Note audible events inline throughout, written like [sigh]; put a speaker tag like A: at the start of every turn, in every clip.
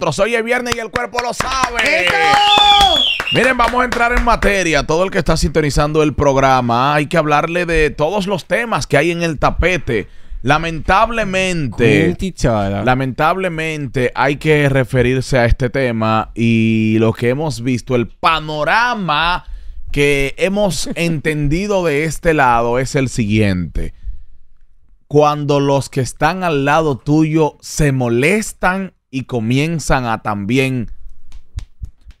A: Pero Hoy viernes y el cuerpo lo sabe. Miren, vamos a entrar en materia. Todo el que está sintonizando el programa, hay que hablarle de todos los temas que hay en el tapete. Lamentablemente, lamentablemente hay que referirse a este tema y lo que hemos visto, el panorama que hemos [laughs] entendido de este lado es el siguiente. Cuando los que están al lado tuyo se molestan y comienzan a también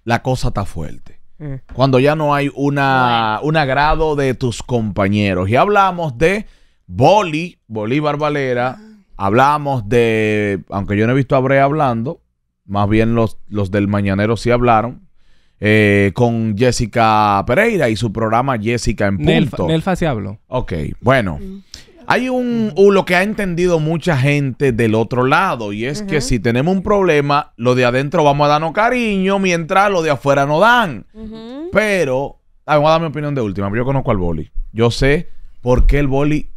A: la cosa está fuerte. Mm. Cuando ya no hay una, un agrado de tus compañeros. Y hablamos de Boli, Bolívar Valera. Ah. Hablamos de, aunque yo no he visto a Brea hablando, más bien los, del Mañanero sí hablaron, eh, con Jessica Pereira y su programa Jessica en Punto. Nelfa, Nelfa se habló. Ok, bueno. Mm. Hay un, uh, lo que ha entendido mucha gente del otro lado y es que si tenemos un problema, lo de adentro vamos a darnos cariño mientras lo de afuera no dan. Pero, ah, Vamos a dar mi opinión de última, yo conozco al boli. Yo sé por qué el boli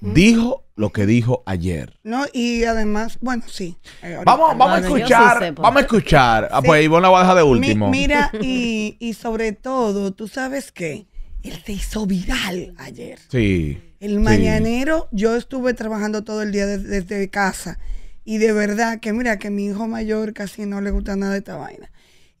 B: dijo
A: lo que dijo ayer.
B: No, y además, bueno, sí. Eh, vamos, vamos, a escuchar, vamos a
A: escuchar. Ah, pues Ivonne la baja a de último. mira,
B: [laughs] y, y sobre todo, ¿tú sabes qué? Él se hizo viral ayer.
A: Sí.
B: El mañanero, yo estuve trabajando todo el día desde, desde casa. Y de verdad que mira que mi hijo mayor casi no le gusta nada de esta vaina.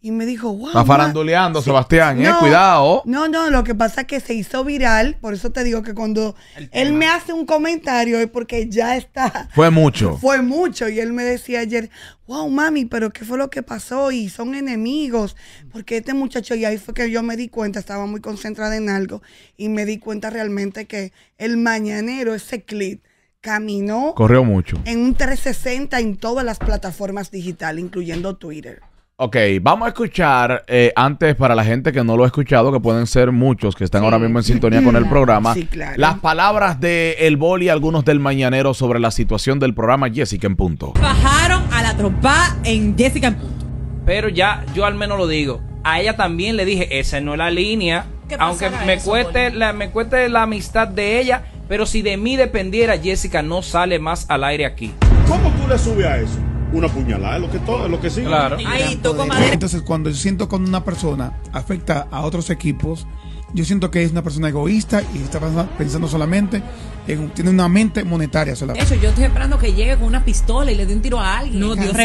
B: Y me dijo, wow. Está faranduleando, Sebastián,
A: eh, cuidado.
B: No, no, lo que pasa es que se hizo viral. Por eso te digo que cuando él me hace un comentario es porque ya está. Fue mucho. Fue mucho. Y él me decía ayer, wow, mami, pero ¿qué fue lo que pasó? Y son enemigos. Porque este muchacho, y ahí fue que yo me di cuenta, estaba muy concentrada en algo. Y me di cuenta realmente que el mañanero, ese clip, caminó. Corrió mucho. En un 360 en todas las plataformas digitales, incluyendo Twitter.
A: Ok, vamos a escuchar eh, antes para la gente que no lo ha escuchado, que pueden ser muchos que están ahora mismo en sintonía con el [laughs] programa, las palabras de El Boli, algunos del Mañanero sobre la situación del programa Jessica en punto. Bajaron
C: a la tropa
D: en Jessica en
C: punto. Pero ya, yo al menos lo digo, a ella también le dije, esa no es la línea, aunque me, cueste la, me cueste la amistad de ella, pero si de mí dependiera, Jessica no sale más al aire aquí. ¿Cómo tú le subes a eso?
A: una puñalada, lo que todo, lo que sigue. Claro.
C: Entonces, cuando yo siento cuando una persona afecta a otros equipos, yo siento que es una persona egoísta y está pensando solamente
A: en, tiene una mente monetaria De
E: yo estoy esperando que llegue con una pistola y le dé un tiro a alguien. No, Dios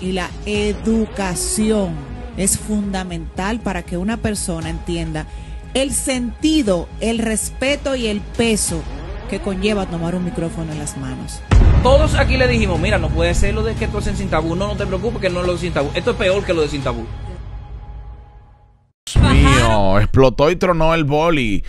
F: Y la educación es fundamental para que una persona entienda el sentido, el respeto y el peso que conlleva tomar un micrófono en las manos.
C: Todos aquí le dijimos, mira, no puede ser lo de que esto en en tabú. No, no te preocupes que no es lo de sin Esto es peor que lo de sin
A: mío, explotó y tronó el boli.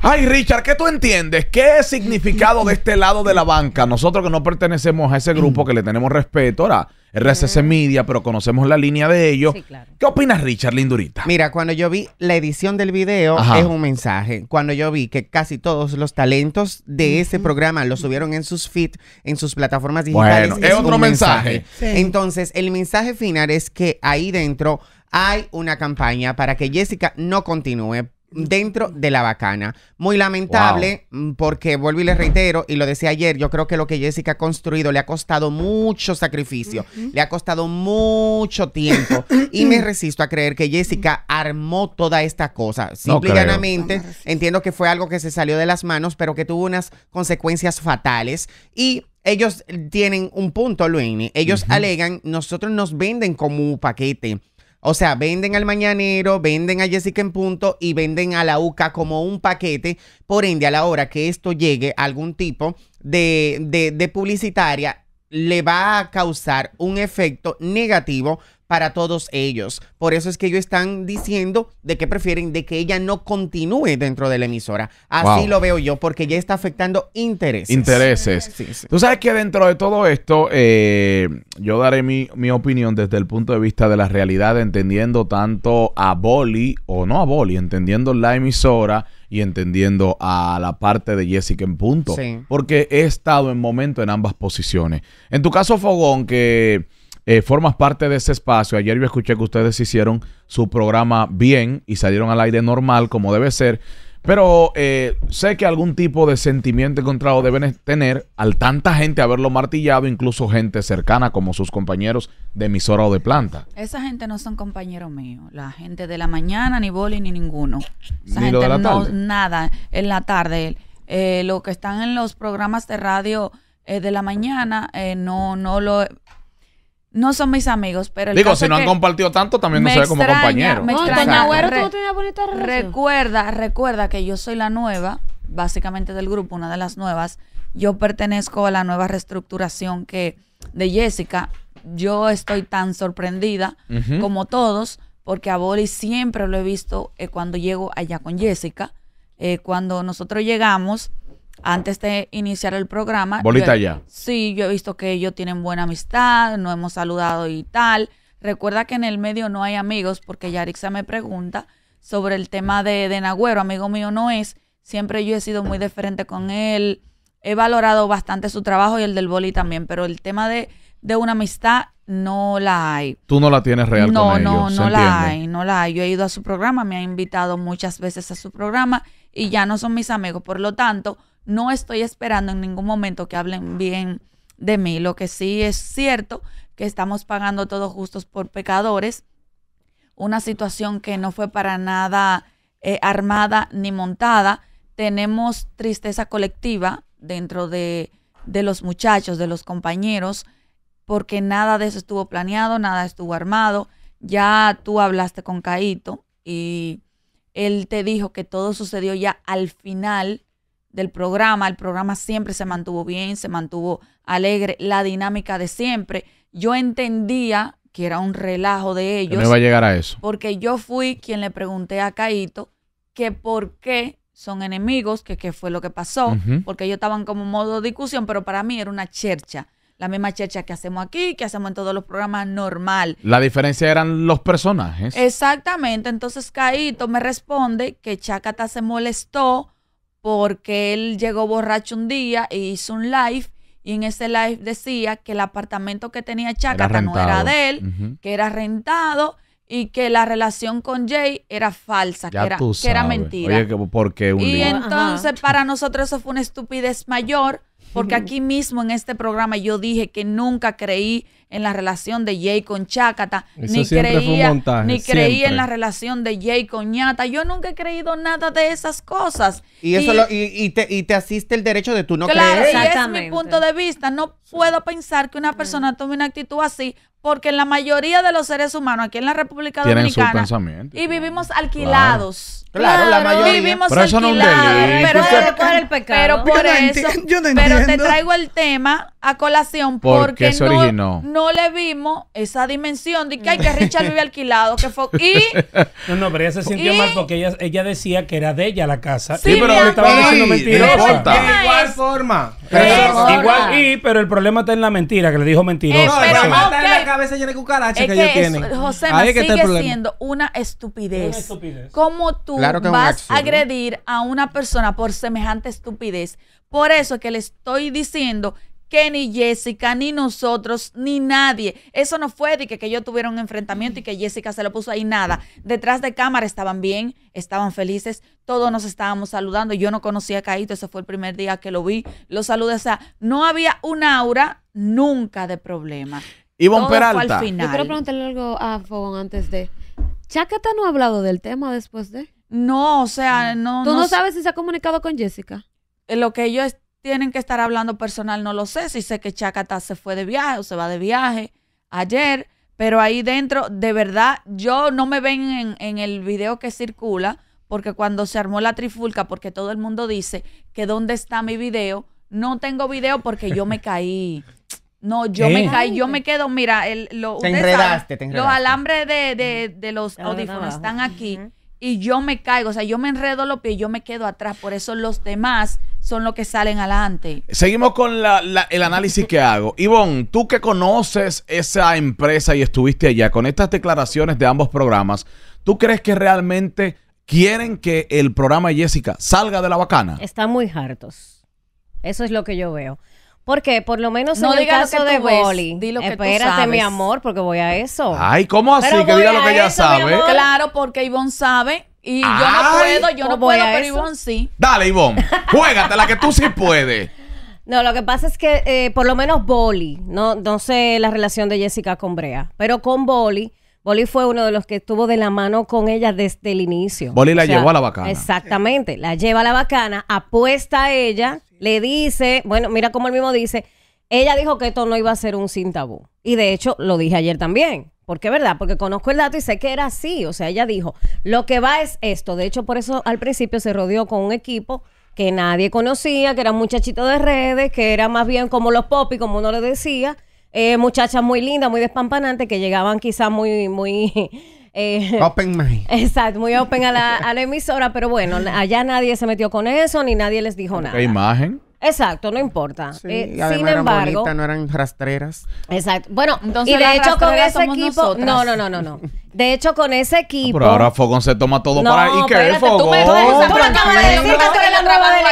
A: Ay, Richard, ¿qué tú entiendes? ¿Qué es significado de este lado de la banca? Nosotros que no pertenecemos a ese grupo que le tenemos respeto, ahora RSS Media, pero conocemos la línea de ellos. ¿Qué opinas, Richard Lindurita?
D: Mira, cuando yo vi la edición del video, es un mensaje. Cuando yo vi que casi todos los talentos de ese programa lo subieron en sus feed, en sus plataformas digitales. es, otro mensaje. Entonces, el mensaje final es que ahí dentro hay una campaña para que Jessica no continúe dentro de la bacana. Muy lamentable, porque vuelvo y les reitero, y lo decía ayer, yo creo que lo que Jessica ha construido le ha costado mucho sacrificio, le ha costado mucho tiempo, y me [clears throat] resisto a creer que Jessica armó toda esta cosa. Simple entiendo que fue algo que se salió de las manos, pero que tuvo unas consecuencias fatales, y ellos tienen un punto, Luini. Ellos alegan, nosotros nos venden como un paquete o sea, venden al Mañanero, venden a Jessica en Punto y venden a la UCA como un paquete. Por ende, a la hora que esto llegue a algún tipo de, de, publicitaria, le va a causar un efecto negativo para todos ellos. Por eso es que ellos están diciendo de que prefieren de que ella no continúe dentro de la emisora. Así lo veo yo, porque ya está afectando intereses. Intereses.
A: Tú sabes que dentro de todo esto, eh, yo daré mi, mi, opinión desde el punto de vista de la realidad, entendiendo tanto a Boli o no a Boli, entendiendo la emisora y entendiendo a la parte de Jessica en punto. Porque he estado en momento en ambas posiciones. En tu caso, Fogón, que eh, formas parte de ese espacio. Ayer yo escuché que ustedes hicieron su programa bien y salieron al aire normal, como debe ser. Pero eh, sé que algún tipo de sentimiento encontrado deben tener al tanta gente haberlo martillado, incluso gente cercana como sus compañeros de emisora o de planta.
F: Esa gente no son compañeros míos. La gente de la mañana, ni boli, ni ninguno. Esa gente no, nada. En la tarde, eh, lo que están en los programas de radio de la mañana, no, no lo no son mis amigos, pero Digo, si no han compartido
A: tanto, también no se como compañero. Me oh,
E: Agüero, tú
F: recuerda, recuerda que yo soy la nueva, básicamente del grupo, una de las nuevas. Yo pertenezco a la nueva reestructuración que de Jessica. Yo estoy tan sorprendida como todos, porque a Boris siempre lo he visto eh, cuando llego allá con Jessica. Eh, cuando nosotros llegamos, antes de iniciar el programa. Bolita ya. Sí, yo he visto que ellos tienen buena amistad, nos hemos saludado y tal. Recuerda que en el medio no hay amigos, porque Yarixa me pregunta sobre el tema de, de Nagüero, amigo mío no es. Siempre yo he sido muy diferente con él. He valorado bastante su trabajo y el del boli también, pero el tema de, de una amistad no la hay.
A: Tú no la tienes real no, No, no, no la hay,
F: no la hay. Yo he ido a su programa, me ha invitado muchas veces a su programa y ya no son mis amigos. Por lo tanto, no estoy esperando en ningún momento que hablen bien de mí. Lo que sí es cierto que estamos pagando todos justos por pecadores. Una situación que no fue para nada eh, armada ni montada. Tenemos tristeza colectiva dentro de, de los muchachos, de los compañeros, porque nada de eso estuvo planeado, nada estuvo armado. Ya tú hablaste con Caito y él te dijo que todo sucedió ya al final del programa. El programa siempre se mantuvo bien, se mantuvo alegre, la dinámica de siempre. Yo entendía que era un relajo de ellos. No iba a llegar a eso. Porque yo fui quien le pregunté a Caito que por qué son enemigos, que qué fue lo que pasó, porque ellos estaban como modo de discusión, pero para mí era una chercha. La misma chercha que hacemos aquí, que hacemos en todos los programas normal.
A: La diferencia eran los personajes.
F: Exactamente. Entonces Caito me responde que Chacata se molestó porque él llegó borracho un día e hizo un live y en ese live decía que el apartamento que tenía Chacata no era de él, que era rentado y que la relación con Jay era falsa, que era, mentira.
A: y entonces
F: para nosotros eso fue una estupidez mayor porque aquí mismo en este programa yo dije que nunca creí en la relación de Jay con Chácata, ni creía, ni creí en la relación de Jay con Ñata. Yo nunca he creído nada de esas cosas. Y eso te,
D: y, te, asiste el derecho de tú no claro, creer. es mi
F: punto de vista. No puedo pensar que una persona tome una actitud así porque la mayoría de los seres humanos aquí en la República Dominicana y vivimos
G: alquilados. Claro, la mayoría. Vivimos
F: pero eso no es Pero,
G: el pecado. Pero por
F: eso, yo no te traigo el tema a colación porque no, le vimos esa dimensión de que, hay que Richard vive alquilado, que fue... Y,
C: [laughs] no, no, pero ella se sintió mal porque ella, ella decía que era de ella la casa. Sí, pero estaba diciendo mentira. De
D: igual forma. Pero, igual
C: y, pero el problema está en la mentira, que le dijo mentiroso No, eh, pero, no
D: en la
F: cabeza llena de cucarachas que, ellos tienen. José, me sigue siendo una estupidez. Una estupidez. ¿Cómo tú vas a agredir a una persona por semejante estupidez? Por eso que le estoy diciendo que ni Jessica, ni nosotros, ni nadie. Eso no fue de que, yo tuviera un enfrentamiento y que Jessica se lo puso ahí, nada. Detrás de cámara estaban bien, estaban felices, todos nos estábamos saludando. Yo no conocía a Caíto, ese fue el primer día que lo vi, lo saludé. O sea, no había un aura nunca de problema.
A: Ivonne Peralta. Al quiero
E: preguntarle algo a Fogón antes de. ¿Chacata no ha hablado del tema después de? No, o sea, no. ¿Tú no sabes si se ha comunicado con Jessica?
F: Eh, lo que ellos tienen que estar hablando personal no lo sé. Si sé que Chacata se fue de viaje o se va de viaje ayer, pero ahí dentro, de verdad, yo no me ven en, el video que circula, porque cuando se armó la trifulca, porque todo el mundo dice que dónde está mi video, no tengo video porque yo me caí. No, yo me caí, yo me quedo, mira, el, lo, los alambres de, los audífonos están aquí y yo me caigo, o sea, yo me enredo los pies y yo me quedo atrás. Por eso los demás son los que salen adelante.
A: Seguimos con el análisis que hago. Ivonne, tú que conoces esa empresa y estuviste allá, con estas declaraciones de ambos programas, ¿tú crees que realmente quieren que el programa Jessica salga de la bacana?
G: Están muy hartos. Eso es lo que yo veo. Porque por lo menos no en el caso de Boli. Di que espérate, mi amor, porque voy a eso.
A: Ay, ¿cómo así? que diga lo que ella sabe.
G: Claro, porque Ivonne sabe. Y yo no puedo, yo pues no puedo, pero Ivonne sí.
A: Dale, Ivonne. Juégate la que tú sí puedes.
G: No, lo que pasa es que eh, por lo menos Boli, no, no sé la relación de Jessica con Brea, pero con Boli. Boli fue uno de los que estuvo de la mano con ella desde el inicio. Boli la llevó a la bacana. Exactamente, la lleva a la bacana, apuesta a ella le dice, bueno, mira como él mismo dice, ella dijo que esto no iba a ser un sin tabú. Y de hecho, lo dije ayer también. Porque es verdad, porque conozco el dato y sé que era así. O sea, ella dijo, lo que va es esto. De hecho, por eso al principio se rodeó con un equipo que nadie conocía, que era muchachitos muchachito de redes, que era más bien como los popis, como uno le decía. Eh, muchachas muy lindas, muy despampanantes, que llegaban quizás muy, muy open eh, mind. [laughs] Exacto, muy open a la, emisora, pero bueno, allá nadie se metió con eso ni nadie les dijo nada.
D: imagen?
G: Exacto, no importa. Eh, sin embargo,
D: no eran rastreras.
G: Exacto. Bueno, Entonces, y de hecho con ese equipo, no, no, no, no, no. [laughs] De hecho, con ese ah, equipo. Pero ahora
D: Fogón se toma
A: todo para ¿Y qué Tú, me, tú, tú me acabas de decir que tú
G: eres la trabajadora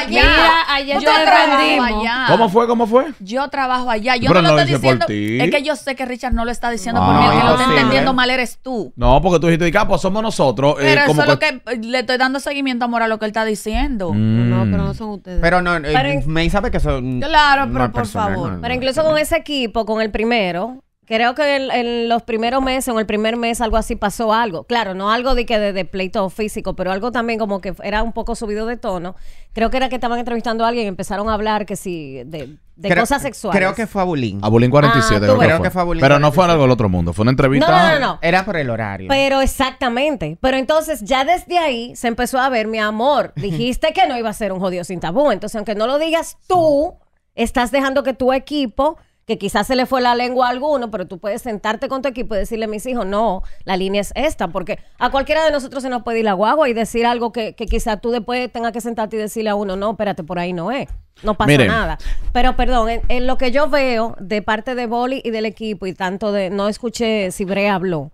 G: allá. yo
F: trabajo allá. ¿Cómo fue? ¿Cómo fue? Yo trabajo allá. Yo no lo estoy diciendo. Es que yo sé que Richard no lo está diciendo ah, porque por lo está entendiendo mal eres tú.
A: No, porque tú dijiste, ah, pues somos nosotros. Eh, pero eso es lo
G: que le estoy dando seguimiento, amor, a lo que él está diciendo. Mm. No, pero no son ustedes. Pero no, eh,
D: me sabe que son. Claro, pero por favor. pero
G: incluso con ese equipo, con el primero, Creo que en, los primeros meses, en el primer mes, algo así pasó algo. Claro, no algo de que de, pleito físico, pero algo también como que era un poco subido de tono. Creo que era que estaban entrevistando a alguien y empezaron a hablar que sí, de, cosas sexuales. Creo que fue
D: Abulín. Bulín. A 47. Ah,
A: pero no fue algo del otro mundo. Fue una entrevista. no, no, no, Era por el horario.
G: Pero exactamente. Pero entonces ya desde ahí se empezó a ver, mi amor, dijiste que no iba a ser un jodido sin tabú. Entonces, aunque no lo digas tú, estás dejando que tu equipo que quizás se le fue la lengua a alguno, pero tú puedes sentarte con tu equipo y decirle a mis hijos, no, la línea es esta, porque a cualquiera de nosotros se nos puede ir la guagua y decir algo que, quizás tú después tengas que sentarte y decirle a uno, no, espérate, por ahí no es, no pasa nada. Pero perdón, en, lo que yo veo de parte de Boli y del equipo y tanto de, no escuché si Bre habló,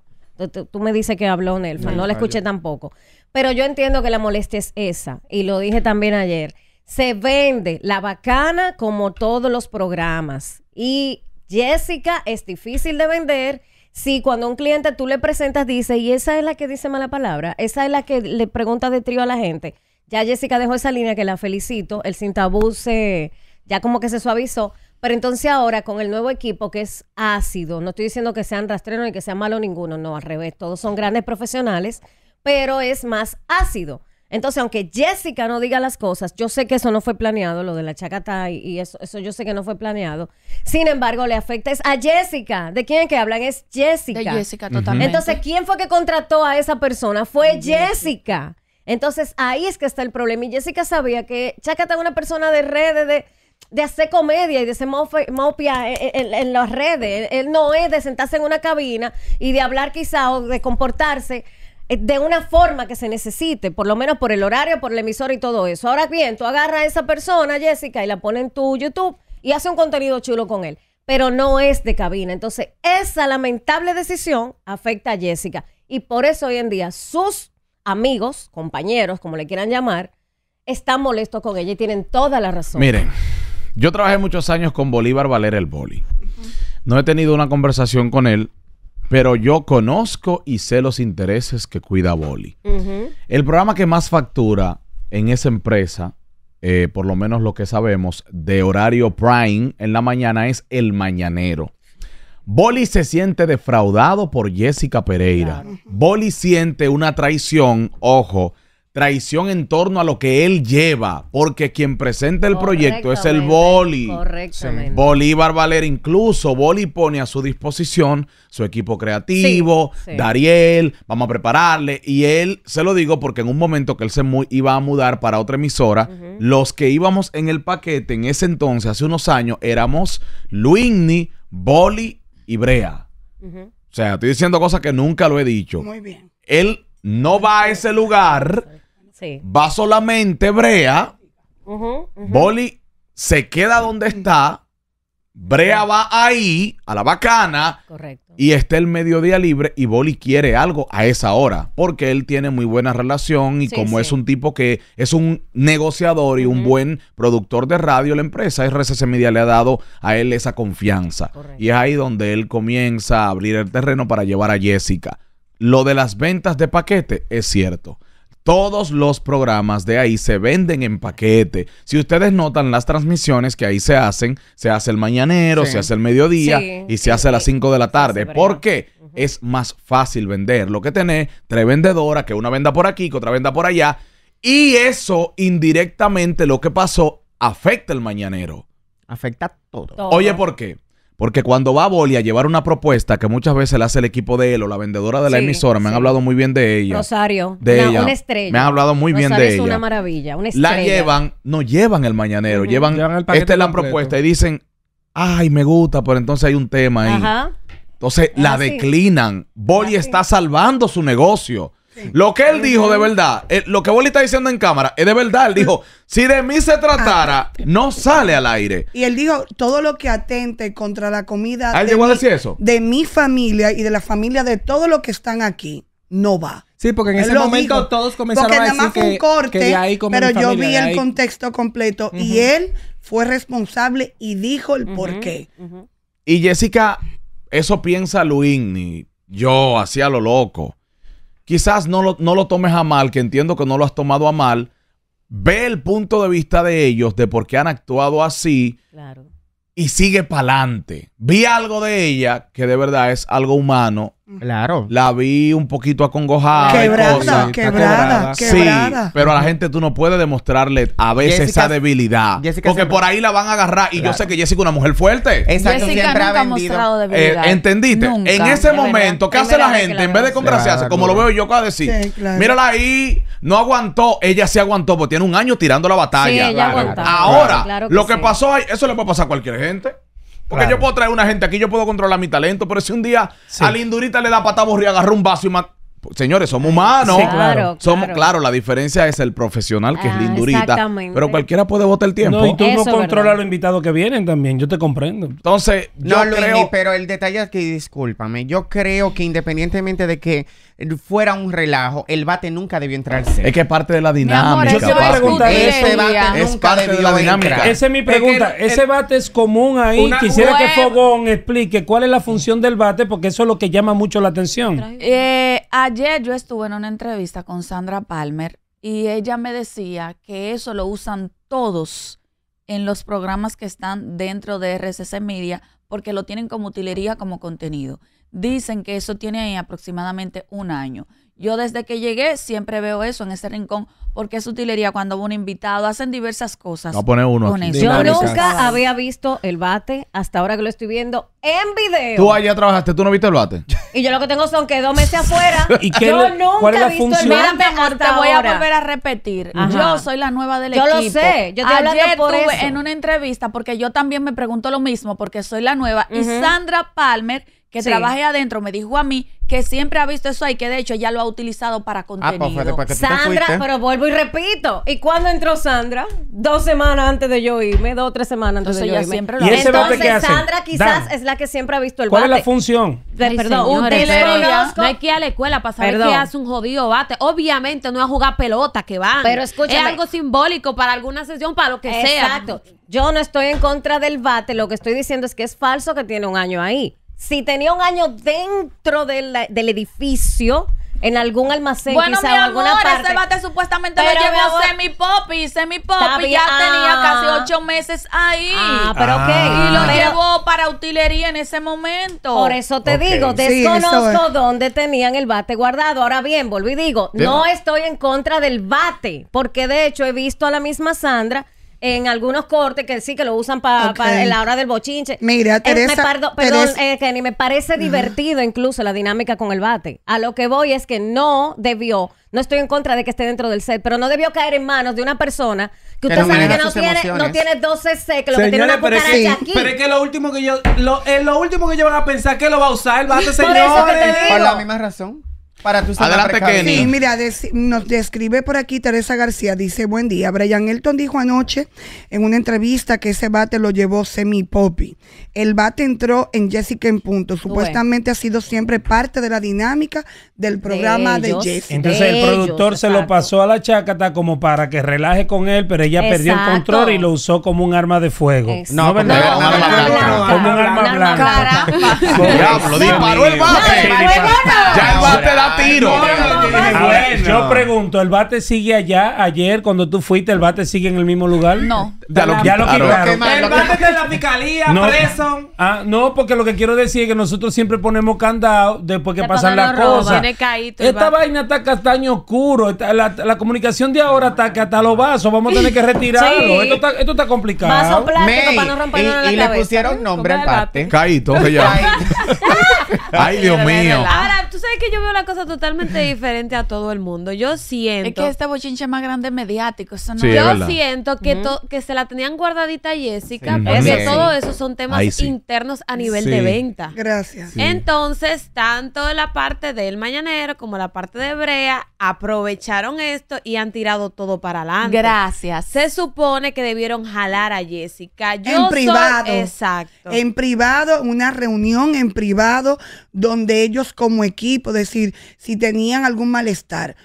G: tú, me dices que habló Nelfa, no la escuché tampoco, pero yo entiendo que la molestia es esa, y lo dije también ayer. Se vende la bacana como todos los programas y Jessica es difícil de vender. Si cuando un cliente tú le presentas, dice, y esa es la que dice mala palabra, esa es la que le pregunta de trío a la gente. Ya Jessica dejó esa línea que la felicito, el sin tabú se, ya como que se suavizó. Pero entonces ahora con el nuevo equipo que es ácido, no estoy diciendo que sean rastreros ni que sean malos ninguno, no, al revés, todos son grandes profesionales, pero es más ácido. Entonces, aunque Jessica no diga las cosas, yo sé que eso no fue planeado, lo de la chacata y, eso, eso yo sé que no fue planeado. Sin embargo, le afecta es a Jessica. ¿De quién es que hablan? Es Jessica. De Jessica, totalmente. Entonces, ¿quién fue que contrató a esa persona? Fue Jessica. Entonces, ahí es que está el problema. Y Jessica sabía que Chacata es una persona de redes, de, de hacer comedia y de ser mopia e, e, en, las redes. Él no es de sentarse en una cabina y de hablar quizá o de comportarse eh, de una forma que se necesite, por lo menos por el horario, por el emisor y todo eso. Ahora bien, tú agarras a esa persona, Jessica, y la pones en tu YouTube y haces un contenido chulo con él, pero no es de cabina. Entonces, esa lamentable decisión afecta a Jessica y por eso hoy en día sus amigos, compañeros, como le quieran llamar, están molestos con ella y tienen toda la razón. Miren,
A: yo trabajé muchos años con Bolívar Valer el Boli. No he tenido una conversación con él pero yo conozco y sé los intereses que cuida Boli. El programa que más factura en esa empresa, eh, por lo menos lo que sabemos, de horario prime en la mañana es El Mañanero. Boli se siente defraudado por Jessica Pereira. Boli siente una traición, ojo, traición en torno a lo que él lleva, porque quien presenta el proyecto es el Boli.
G: Correctamente.
A: Bolívar Valer incluso, Boli pone a su disposición su equipo creativo, Dariel, vamos a prepararle, y él, se lo digo porque en un momento que él se iba a mudar para otra emisora, los que íbamos en el paquete en ese entonces, hace unos años, éramos Luigni, Boli y Brea. O sea, estoy diciendo cosas que nunca lo he dicho. Muy bien. Él no va a ese lugar Va solamente Brea.
B: Boli
A: se queda donde está. Brea va ahí, a la bacana. Y está el mediodía libre y Boli quiere algo a esa hora. Porque él tiene muy buena relación y como es un tipo que es un negociador y un buen productor de radio, la empresa RSS Media le ha dado a él esa confianza. Y es ahí donde él comienza a abrir el terreno para llevar a Jessica. Lo de las ventas de paquete es cierto. Todos los programas de ahí se venden en paquete. Si ustedes notan las transmisiones que ahí se hacen, se hace el mañanero, se hace el mediodía y se hace a las 5 de la tarde. ¿Por qué? Es más fácil vender. Lo que tenés, tres vendedoras, que una venda por aquí, que otra venda por allá. Y eso indirectamente lo que pasó afecta el mañanero. Afecta todo. Oye, ¿por qué? Porque cuando va Boli a llevar una propuesta que muchas veces la hace el equipo de él o la vendedora de la emisora, me han hablado muy bien de ella.
G: Rosario, de una, estrella. Me han hablado muy bien de es ella. Es una maravilla, una estrella. La llevan,
A: no llevan el mañanero, llevan, esta es la propuesta y dicen, ay, me gusta, pero entonces hay un tema ahí. Entonces la declinan. Boli está salvando su negocio. Lo que él dijo de verdad, eh, lo que Boli está diciendo en cámara, es de verdad. Él dijo, [laughs] si de mí se tratara, ah. no sale al aire.
B: Y él dijo, todo lo que atente contra la comida de, mi, familia y de la familia de todos los que están aquí, no va. Sí, porque en ese momento
D: todos
A: comenzaron a decir un corte, que, pero yo vi el
B: contexto completo y él fue responsable y dijo el porqué. por qué.
A: Y Jessica, eso piensa Luigny. Yo, hacía lo loco quizás no lo, tomes a mal, que entiendo que no lo has tomado a mal, ve el punto de vista de ellos, de por qué han actuado así, y sigue para adelante vi algo de ella que de verdad es algo humano. Claro. La vi un poquito acongojada. Quebrada, quebrada, Sí, pero a la gente tú no puedes demostrarle a veces esa debilidad. porque por ahí la van a agarrar. Y yo sé que Jessica es una mujer fuerte. Exacto, Jessica nunca ha mostrado eh, debilidad. ¿Entendiste? en ese momento, ¿qué hace la gente? en vez de congraciarse, como lo veo yo acá decir, mírala ahí, no aguantó. Ella sí aguantó porque tiene un año tirando la batalla. Sí, ella Ahora, lo que pasó ahí, eso le puede pasar a cualquier gente. Porque yo puedo traer una gente aquí, yo puedo controlar mi talento, pero si un día al indurita le da pata agarró un vaso y, mata... Señores, somos humanos. Sí, claro, somos, claro. la diferencia es el profesional que es ah, lindurita. Pero cualquiera puede votar el tiempo. y tú no controlas
C: los invitados que vienen también. Yo te comprendo.
D: Entonces,
A: yo no, creo... Luis,
D: pero el detalle es que, discúlpame, yo creo que independientemente de que fuera un relajo, el bate nunca debió entrarse. Es
A: que es parte de la dinámica.
D: es parte de la dinámica. Esa es
C: mi pregunta. Ese bate es común ahí. Quisiera que Fogón explique cuál es la función del bate, porque eso es lo que llama mucho la atención.
F: Eh, Ayer yo estuve en una entrevista con Sandra Palmer y ella me decía que eso lo usan todos en los programas que están dentro de RCC Media porque lo tienen como utilería, como contenido. Dicen que eso tiene ahí aproximadamente un año. Yo desde que llegué siempre veo eso en ese rincón, porque es utilería cuando un invitado, hacen diversas cosas. No pone uno. Yo
A: nunca
G: había visto el bate hasta ahora que lo estoy viendo en video. Tú allá
A: trabajaste, tú no viste el bate. [laughs]
G: Y yo lo que tengo son que dos meses afuera. [laughs]
A: yo nunca he visto el bate.
G: te voy a volver a
F: repetir. Yo soy la nueva del equipo. Yo lo sé. Yo te Ayer por tuve en una entrevista porque yo también me pregunto lo mismo porque soy la nueva y Sandra Palmer que trabaje adentro me dijo a mí que siempre ha visto eso ahí, que de hecho ya lo ha utilizado para ah, pues, contenido. Sandra, pero
G: vuelvo y repito. ¿Y cuando entró Sandra? Dos semanas antes de yo irme, dos o tres semanas antes de yo irme. Siempre lo ¿Y Entonces Sandra quizás es la que siempre ha visto el bate. ¿Cuál es la
C: función?
E: perdón, no hay que ir a la escuela para saber qué hace un jodido bate. Obviamente no es a
G: jugar pelota que va, Es algo simbólico para alguna sesión, para lo que sea. Exacto. Yo no estoy en contra del bate, lo que estoy diciendo es que es falso que tiene un año ahí si tenía un año dentro del edificio, en algún almacén, bueno, quizá, mi amor, alguna parte. ese bate supuestamente lo llevó
F: semi semi ya tenía ah. casi ocho meses ahí. Ah, pero qué. Y lo llevó para utilería en ese momento. Por eso te digo, desconozco
G: dónde tenían el bate guardado. Ahora bien, volví y digo, no estoy en contra del bate, porque de hecho he visto a la misma Sandra en algunos cortes que sí que lo usan para la hora del bochinche. Mira, eh, Teresa, me perdón, eh, Kenny, me parece divertido incluso la dinámica con el bate. A lo que voy es que no debió, no estoy en contra de que esté dentro del set, pero no debió caer en manos de una persona que usted sabe que no tiene, no tiene 12 C, que lo que tiene una pero aquí.
C: Pero es que lo último que yo, lo, eh, último que yo van a pensar que lo va a usar el bate,
B: señores. Por, Por la misma razón. Para tu Adelante, Kenny. Sí, mira, nos describe por aquí Teresa García. Dice, buen día. Brian Elton dijo anoche en una entrevista que ese bate lo llevó Semi Poppy. El bate entró en Jessica en punto. Supuestamente ha sido siempre parte de la dinámica del programa de, Jessica. Entonces el productor
C: se lo pasó a la chácata como para que relaje con él, pero ella perdió el control y lo usó como un arma de fuego. No, ¿verdad? No, no, no, como un arma blanca. disparó el bate. Ya el bate la tiro. yo pregunto, ¿el bate sigue allá? Ayer, cuando tú fuiste, ¿el bate sigue en el mismo lugar? No. Ya lo, El bate de la fiscalía, no. preso. Ah, no, porque lo que quiero decir es que nosotros siempre ponemos candado después que pasan las cosas. Esta vaina está castaño oscuro. La comunicación de ahora está que hasta los vasos. Vamos a tener que retirarlo. Esto está complicado. Vaso
A: plástico y, le
E: pusieron nombre al bate.
A: Caíto, que [laughs] Ay, Dios mío. Ahora,
E: tú sabes que yo veo la cosa totalmente diferente a todo el mundo. Yo siento. Es que este bochinche más grande mediático. yo siento que, que se la tenían guardadita Jessica, porque todo eso son temas internos a nivel de venta. Gracias. Entonces, tanto la parte del mañanero como la parte de Brea aprovecharon esto y han tirado todo para adelante. Gracias. Se supone que debieron jalar a Jessica. Yo en privado. Exacto. En
B: privado, una reunión en privado donde ellos como equipo, decir, si tenían algún malestar,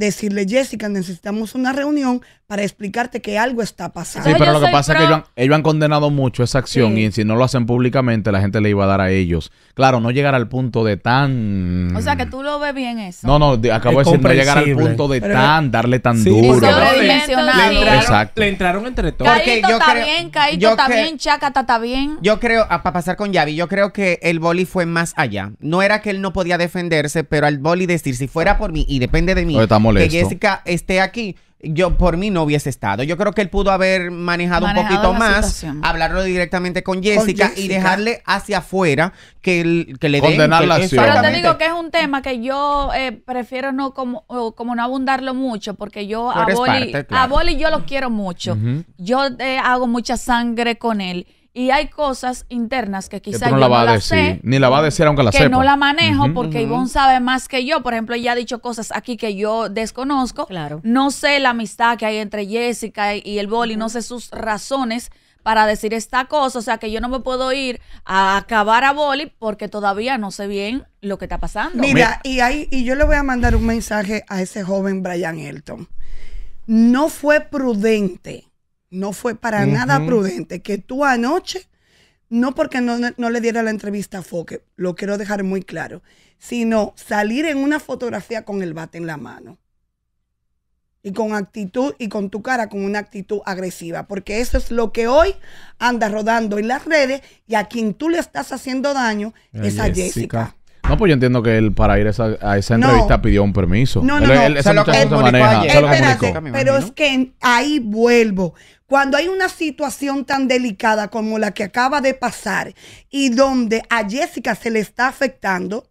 B: decirle, Jessica, necesitamos una reunión para explicarte que algo está pasando. Sí, pero lo que pasa es que
A: ellos han, condenado mucho esa acción y si no lo hacen públicamente, la gente le iba a dar a ellos. Claro, no llegar al punto de tan... O
F: sea, que tú lo ves bien eso.
A: No, no, acabo de decir, no llegar al punto de tan, darle tan duro. Le,
C: entraron,
D: entre
A: todos.
F: está bien, Caíto está bien, Chacata está bien.
D: Yo creo, para pasar con Yavi, yo creo que el boli fue más allá. No era que él no podía defenderse, pero al boli decir, si fuera por mí y depende de mí... estamos que Jessica esté aquí, yo por mí no hubiese estado. Yo creo que él pudo haber manejado, un poquito más, hablarlo directamente con Jessica, y dejarle hacia afuera que, le den.
E: Pero te digo que
F: es un tema que yo eh, prefiero no como, no abundarlo mucho, porque yo a Boli, yo lo quiero mucho. Yo eh, hago mucha sangre con él. Y hay cosas internas que quizás no la va a decir,
A: ni la va a decir aunque la sepa. Que no la
F: manejo porque Ivonne sabe más que yo. Por ejemplo, ella ha dicho cosas aquí que yo desconozco. Claro. No sé la amistad que hay entre Jessica y el boli, no sé sus razones para decir esta cosa, o sea que yo no me puedo ir a acabar a boli porque todavía no sé bien lo que está pasando. Mira,
B: y ahí y yo le voy a mandar un mensaje a ese joven Brian Elton. No fue prudente no fue para nada prudente que tú anoche, no porque no, le diera la entrevista a Foque, lo quiero dejar muy claro, sino salir en una fotografía con el bate en la mano. Y con actitud y con tu cara, con una actitud agresiva, porque eso es lo que hoy anda rodando en las redes y a quien tú le estás haciendo daño es a Jessica.
A: No, pues yo entiendo que él para ir a esa, entrevista pidió un permiso. No, no, no. Él, se
B: pero es que ahí vuelvo. Cuando hay una situación tan delicada como la que acaba de pasar y donde a Jessica se le está afectando,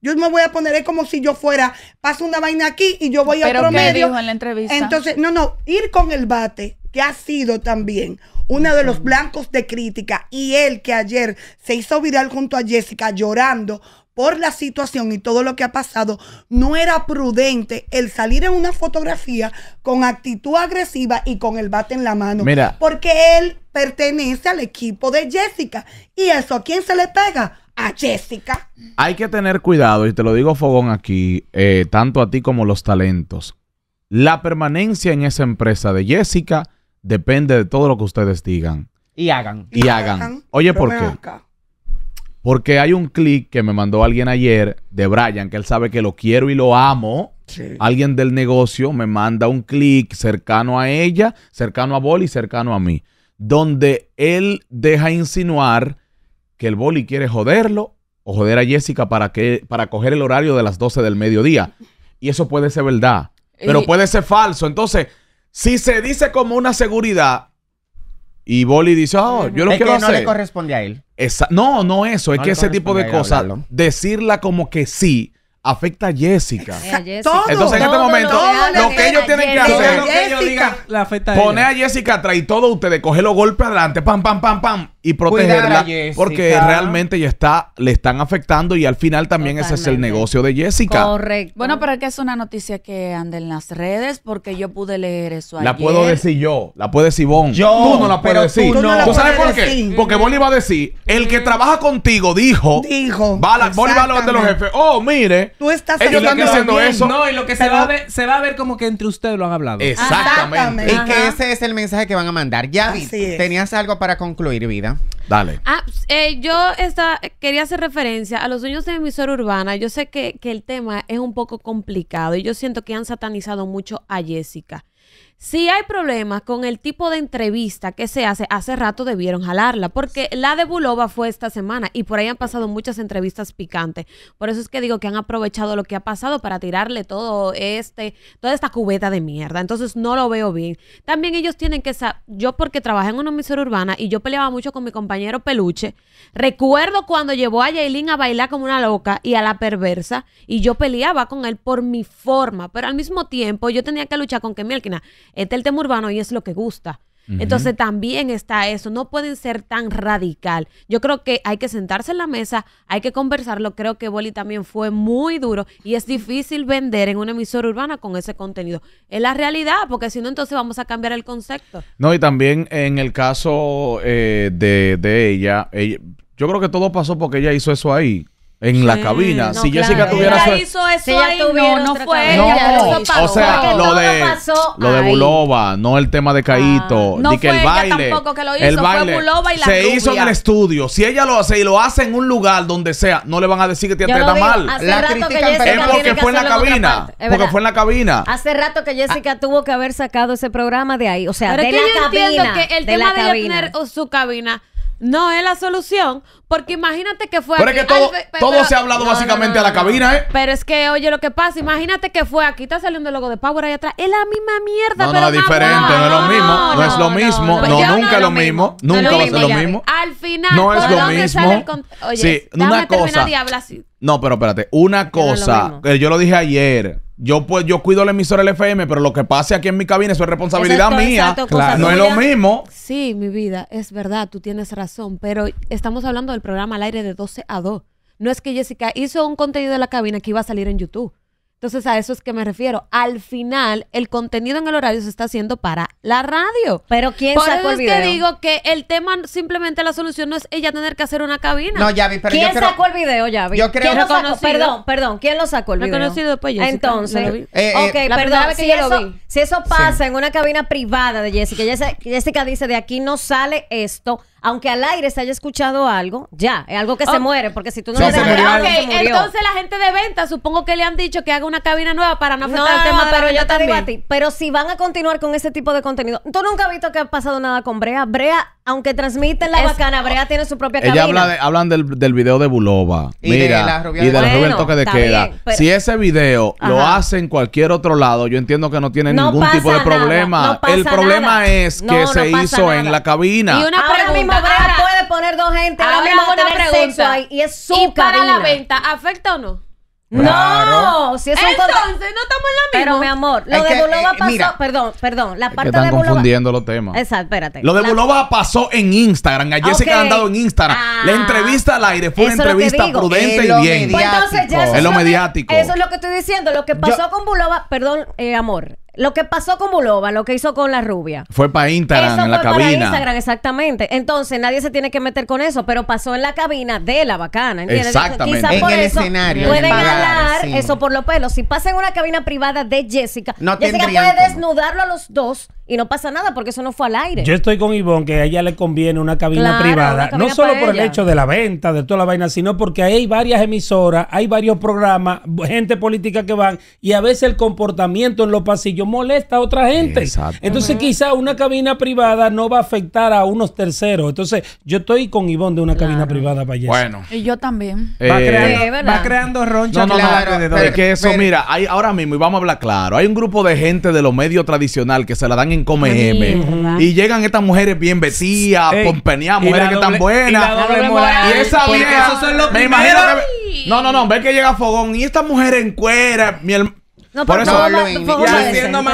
B: yo me voy a poner, como si yo fuera, paso una vaina aquí y yo voy a otro promedio. en
F: la entrevista? Entonces, no,
B: no, ir con el bate, que ha sido también uno de los blancos de crítica, y él que ayer se hizo viral junto a Jessica llorando por la situación y todo lo que ha pasado, no era prudente el salir en una fotografía con actitud agresiva y con el bate en la mano. Mira. Porque él pertenece al equipo de Jessica. ¿Y eso a quién se le pega? a Jessica.
A: Hay que tener cuidado, y te lo digo Fogón aquí, eh, tanto a ti como los talentos. La permanencia en esa empresa de Jessica depende de todo lo que ustedes digan.
D: Y hagan. Y, hagan. Oye, ¿por qué?
A: Porque hay un clic que me mandó alguien ayer de Brian, que él sabe que lo quiero y lo amo. Alguien del negocio me manda un clic cercano a ella, cercano a y cercano a mí, donde él deja insinuar que el boli quiere joderlo o joder a Jessica para, que, para coger el horario de las 12 del mediodía. Y eso puede ser verdad, pero puede ser falso. Entonces, si se dice como una seguridad y Boli dice, oh, yo lo quiero que no que no le corresponde a él. no, no eso. es que ese tipo de cosas, decirla como que sí, afecta a Jessica. Eh, Entonces, en este momento, lo, que ellos tienen que hacer, lo que ellos digan, poner a Jessica atrás y todos ustedes, coger los golpes adelante, pam, pam, pam, pam y protegerla porque realmente ya está le están afectando y al final también ese es el negocio de Jessica.
F: Correcto. Bueno, pero es que es una noticia que anda en las redes porque yo pude leer eso La puedo decir
A: yo, la puede decir Bon. Yo, tú no la puedes decir. Tú, no. ¿Tú, sabes por qué? Porque Bon iba a decir, el que trabaja contigo dijo,
F: dijo, va a
A: de los jefes.
D: Oh, mire. Tú estás Ellos están diciendo eso. No, y lo que se, va, a ver, se va a ver como que entre ustedes lo han hablado. Exactamente. Y que ese es el mensaje que van a mandar. Ya tenías algo para concluir, vida. Dale.
E: Ah, eh, yo quería hacer referencia a los dueños de emisora urbana. Yo sé que, el tema es un poco complicado y yo siento que han satanizado mucho a Jessica. Si hay problemas con el tipo de entrevista que se hace, hace rato debieron jalarla, porque la de Bulova fue esta semana y por ahí han pasado muchas entrevistas picantes. Por eso es que digo que han aprovechado lo que ha pasado para tirarle todo este, toda esta cubeta de mierda. Entonces no lo veo bien. También ellos tienen que saber, yo porque trabajé en una emisora urbana y yo peleaba mucho con mi compañero Peluche, recuerdo cuando llevó a Yailin a bailar como una loca y a la perversa y yo peleaba con él por mi forma, pero al mismo tiempo yo tenía que luchar con que mi este es el tema urbano y es lo que gusta. Entonces también está eso, no pueden ser tan radical. Yo creo que hay que sentarse en la mesa, hay que conversarlo. Creo que Boli también fue muy duro y es difícil vender en una emisora urbana con ese contenido. Es la realidad, porque si no, entonces vamos a cambiar el concepto.
A: No, y también en el caso eh, de, ella, yo creo que todo pasó porque ella hizo eso ahí en la cabina. si Jessica tuviera ella hizo eso ahí, no, fue ella. eso o sea, lo de, pasó lo de Bulova, no el tema de Caíto. ni ah. que el baile. tampoco que lo hizo, fue Bulova y la Se hizo en el estudio. Si ella lo hace y lo hace en un lugar donde sea, no le van a decir que te está mal. La critican, es porque fue en la cabina. Porque fue en la cabina.
G: Hace rato que Jessica tuvo que haber sacado ese programa de ahí. O sea, de la cabina. Pero el tema de tener
E: su cabina no es la solución, porque imagínate que fue todo, se ha hablado básicamente a
A: la cabina, ¿eh?
E: Pero es que, oye, lo que pasa, imagínate que fue aquí, está saliendo el logo de Power ahí atrás. Es la misma mierda, no, pero. No, es diferente, no, es lo mismo. No, es lo mismo. No, nunca es lo mismo. Nunca va a lo mismo. Al final, no es lo mismo. Oye, una cosa.
A: No, pero espérate. Una cosa, eh, yo lo dije ayer yo, pues, yo cuido el emisor LFM, FM, pero lo que pase aquí en mi cabina eso es responsabilidad mía. No es lo mismo.
E: Sí, mi vida, es verdad, tú tienes razón, pero estamos hablando del programa al aire de 12 a 2. No es que Jessica hizo un contenido de la cabina que iba a salir en YouTube. Entonces a eso es que me refiero. Al final, el contenido en el horario se está haciendo para la radio. Pero ¿quién sacó el video? es que digo que el tema, simplemente la solución no es ella tener que hacer una cabina. No, Yavi, pero ¿Quién sacó el video, Yavi? Yo creo que... lo Perdón,
G: perdón. ¿Quién lo sacó el video? Reconocido después Jessica. Entonces, eh, eh, ok, perdón. que si, yo eso, lo vi. si eso pasa en una cabina privada de Jessica, Jessica dice de aquí no sale esto aunque al aire se haya escuchado algo, ya, es algo que se muere, porque si tú no lo dejas, entonces
E: la gente de venta, supongo que le han dicho que haga una cabina nueva para no afectar el tema pero yo te digo a
G: ti, pero si van a continuar con ese tipo de contenido, tú nunca has visto que ha pasado nada con Brea, Brea aunque transmiten la es, Brea tiene su propia cabina. Ella habla
A: hablan del, del, video de Buloba. Y Mira, de la rubia y de, toque de queda. si ese video lo hace en cualquier otro lado, yo entiendo que no tiene ningún tipo de problema. el problema es que se hizo en la cabina. Y una
E: ahora pregunta, mismo
G: puede poner dos gente. Ahora, ahora mismo una pregunta. Ahí, y es su ¿Y cabina. para la venta, afecta o no? No, si es un Entonces, no estamos en la misma. Pero mi amor, lo de Buloba Bulova eh, pasó, perdón, perdón, la parte es que están de confundiendo los temas. Exacto, espérate. Lo de
A: Bulova pasó en Instagram, a Jessica le han dado en Instagram. la ah, entrevista al aire fue una entrevista prudente y bien. Pues entonces, eso es lo mediático. eso es lo
G: que estoy diciendo, lo que pasó con Bulova, perdón, eh, amor. Lo que pasó con Bulova, lo que hizo con la rubia.
A: Fue para Instagram, en la cabina. Para Instagram,
G: exactamente. Entonces nadie se tiene que meter con eso, pero pasó en la cabina de la bacana. ¿entiendes? Exactamente. Quizás por eso escenario. Pueden eso por los pelos. Si pasa en una cabina privada de Jessica, no Jessica puede desnudarlo a los dos y no pasa nada porque eso no fue al aire. Yo
C: estoy con Ivonne, que a ella le conviene una cabina privada, no solo por el hecho de la venta, de toda la vaina, sino porque hay varias emisoras, hay varios programas, gente política que van y a veces el comportamiento en los pasillos molesta a otra gente. Entonces quizás quizá una cabina privada no va a afectar a unos terceros. Entonces yo estoy con Ivonne de una cabina privada para allá. Bueno.
F: Y yo también. Eh, va, creando, va ronchas. No, no,
A: no, que eso, mira, hay, ahora mismo, y vamos a hablar claro, hay un grupo de gente de los medios tradicional que se la dan come Come Y llegan estas mujeres bien vestidas, pompeñadas, mujeres que están buenas. Y, esa vieja. Me imagino que. No, no, no. Ve que llega Fogón y estas mujeres en cuera. Mi, no, por, eso, Luini. entiendo Tú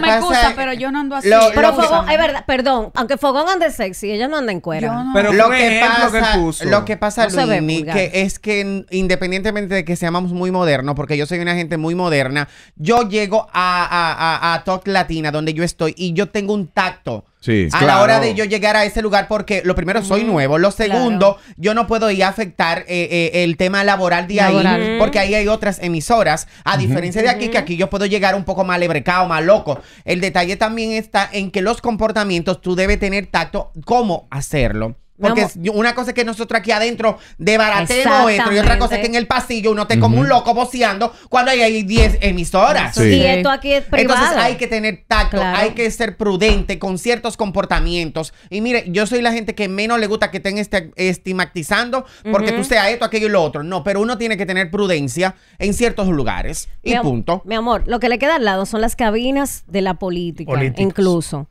A: me
G: pero yo no ando así. pero Fogón, es verdad, perdón, aunque Fogón ande sexy, ella no anda en cuero. Pero lo que, pasa, lo que pasa, Luini, que
D: es que independientemente de que seamos muy modernos, porque yo soy una gente muy moderna, yo llego a, a, a Talk Latina, donde yo estoy, y yo tengo un tacto
A: a la hora de
D: yo llegar a ese lugar porque lo primero soy nuevo, lo segundo yo no puedo ir a afectar eh, eh, el tema laboral de ahí porque ahí hay otras emisoras, a diferencia de aquí que aquí yo puedo llegar un poco más lebrecado, más loco. El detalle también está en que los comportamientos tú debes tener tacto cómo hacerlo. Porque una cosa es que nosotros aquí adentro debaratemos esto y otra cosa es que en el pasillo uno esté como un loco boceando cuando hay, ahí 10 emisoras. Sí. Y esto aquí es privado. Entonces hay que tener tacto, hay que ser prudente con ciertos comportamientos. Y mire, yo soy la gente que menos le gusta que estén este, estigmatizando porque tú seas esto, aquello y lo otro. No, pero uno tiene que tener prudencia en ciertos lugares y punto.
G: Mi amor, lo que le queda al lado son las cabinas de la política, incluso.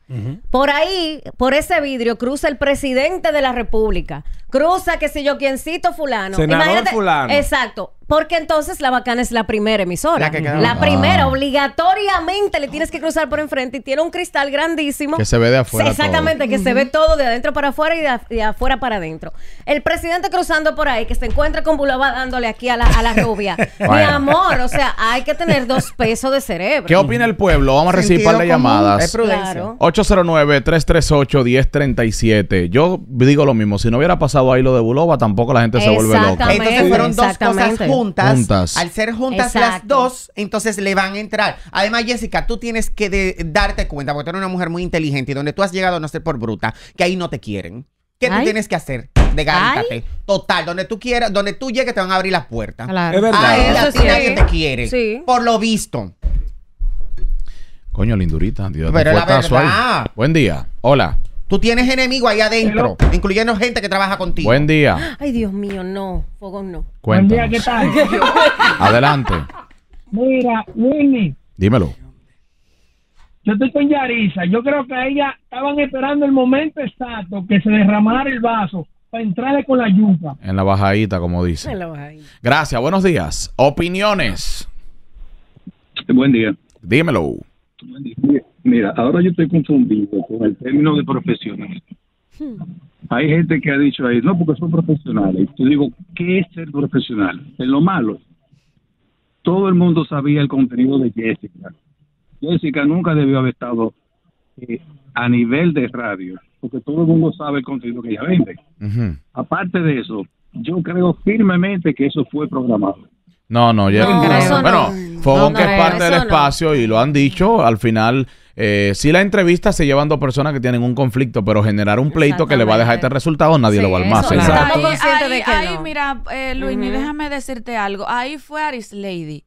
G: Por ahí, por ese vidrio, cruza el presidente de la República. Cruza, qué sé yo, quiencito fulano. Senador Imagínate, fulano. Exacto. Porque entonces la bacana es la primera emisora. La, primera, ah. obligatoriamente le tienes que cruzar por enfrente y tiene un cristal grandísimo. Que se ve de afuera Exactamente, que se ve todo de adentro para afuera y de, afuera para adentro. El presidente cruzando por ahí, que se encuentra con Bulova dándole aquí a la, a la rubia. [laughs] Mi amor, o sea, hay que tener dos pesos de cerebro. ¿Qué opina
A: el pueblo? Vamos a recibir un par llamadas. Es prudencia. 809-338-1037. Yo digo lo mismo. Si no hubiera pasado ahí lo de Bulova, tampoco la gente se vuelve loca. Exactamente. Entonces fueron dos cosas juntas, al
D: ser juntas las dos, entonces le van a entrar. Además, Jessica, tú tienes que darte cuenta, porque tú eres una mujer muy inteligente y donde tú has llegado no ser por bruta, que ahí no te quieren. ¿Qué tú tienes que hacer? Degártate. Total, donde tú quieras, donde tú llegues te van a abrir las puertas. Claro. Es verdad. nadie te quiere. Por lo visto.
A: Coño, lindurita. Dios, Buen día. Hola. Tú tienes
D: enemigo ahí adentro, incluyendo gente que trabaja contigo. Buen
A: día.
G: Ay, Dios mío, no. Fogón no. Buen día, ¿qué tal?
A: [laughs] Adelante.
G: Mira, Winnie.
A: Dímelo.
C: Yo estoy con Yarisa. Yo creo que ella estaban esperando el momento exacto que se derramara el vaso para entrarle con la yuca.
A: En la bajadita, como dice. En la bajadita. Gracias. Buenos días. Opiniones. Buen día. Dímelo. Buen día. Mira, ahora yo estoy confundido con el término de profesional. Hmm. Hay gente que ha dicho ahí, no, porque son profesionales. Yo digo, ¿qué es ser profesional? En lo malo, todo el mundo sabía el contenido de Jessica. Jessica nunca debió haber estado eh, a nivel de radio, porque todo el mundo sabe el contenido que
C: ella vende. Aparte de eso, yo creo firmemente que eso fue programado.
A: No, no, ya. bueno, fue Fogón que es parte del espacio y lo han dicho, al final eh, si la entrevista se llevan dos personas que tienen un conflicto, pero generar un pleito que le va a dejar este resultado, nadie lo va a almacenar
F: ahí, mira, eh, Luis, déjame decirte algo. Ahí fue Aris Lady.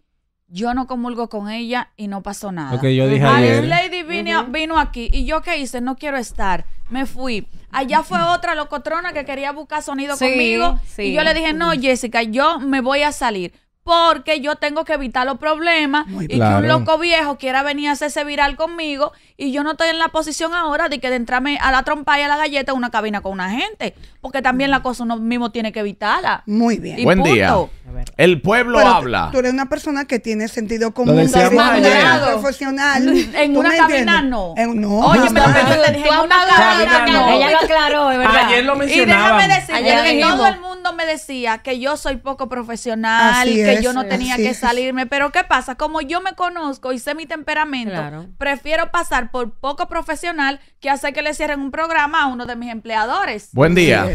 F: Yo no comulgo con ella y no pasó nada. yo dije Aris Lady vino, aquí y yo qué hice, no quiero estar. Me fui. Allá fue otra locotrona que quería buscar sonido conmigo y yo le dije, no, Jessica, yo me voy a salir porque yo tengo que evitar los problemas y que un loco viejo quiera venir a hacerse viral conmigo y yo no estoy en la posición ahora de que de entrarme a la trompa y a la galleta en una cabina con una gente, porque también mm. la cosa uno mismo tiene que evitarla. Muy bien. Buen día.
A: El pueblo
B: habla. Tú eres una persona que tiene sentido común, profesional. En una cabina no. no. Oye, pero te dije, Ella lo aclaró, es verdad.
F: Ayer lo mencionaba. Y déjame decir, que todo el mundo me decía que yo soy poco profesional, que yo no tenía que salirme. Pero ¿qué pasa? Como yo me conozco y sé mi temperamento, prefiero pasar por poco profesional que hacer que le cierren un programa a uno de mis empleadores. Buen
A: día.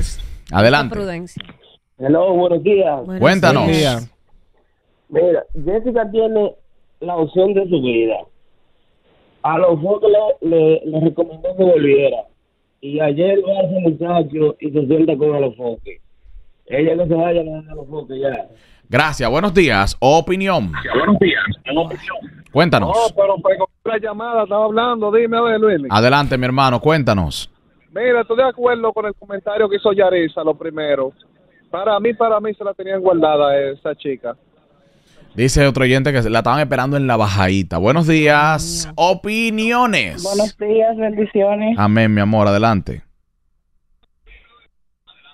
A: Adelante. Con
F: prudencia.
C: Hello, buenos días.
D: Cuéntanos. Mira, Jessica tiene la opción de su vida.
C: A los otros le, recomendó que volviera. Y ayer va a un muchacho y se sienta con los foques Ella no se vaya a los foques ya.
A: Gracias, buenos días. Opinión. Buenos días. Cuéntanos. No,
C: pero la llamada,
D: estaba hablando. Dime, Luis. Adelante,
A: mi hermano, cuéntanos.
D: Mira, estoy de acuerdo con el comentario que hizo Yarisa, lo primero. Para mí, para mí se la tenían guardada esa chica.
A: Dice otro oyente que la estaban esperando en la bajadita. Buenos días, opiniones.
B: Buenos días, bendiciones.
A: Amén, mi amor, adelante.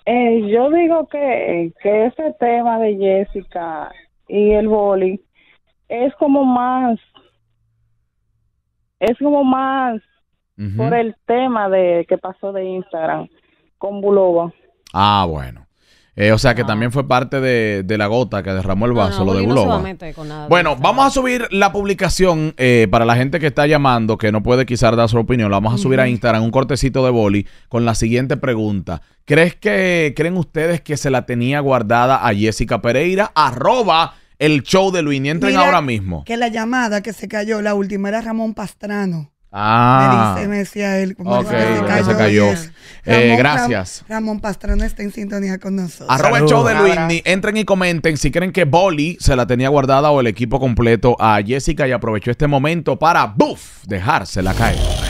B: Eh, yo digo que, que ese tema de Jessica y el boli es como más, es como más por el tema de que pasó de Instagram con Buloba.
A: Ah, bueno. Eh, o sea que ah. también fue parte de, la gota que derramó el vaso, lo de bueno, vamos a subir la publicación eh, para la gente que está llamando, que no puede quizás dar su opinión. La vamos a subir a Instagram, un cortecito de boli, con la siguiente pregunta. ¿Crees que, creen ustedes que se la tenía guardada a Jessica Pereira? Arroba el show de Luini. Entren ahora mismo.
B: Que la llamada que se cayó, la última, era Ramón Pastrano.
A: Ah. Me, me Ok, se cayó. Se cayó. Eh, gracias.
B: Ramón Pastrana está en sintonía con nosotros. Arroba de
A: Entren y comenten si creen que Boli se la tenía guardada o el equipo completo a Jessica y aprovechó este momento para, ¡buf!, dejársela caer.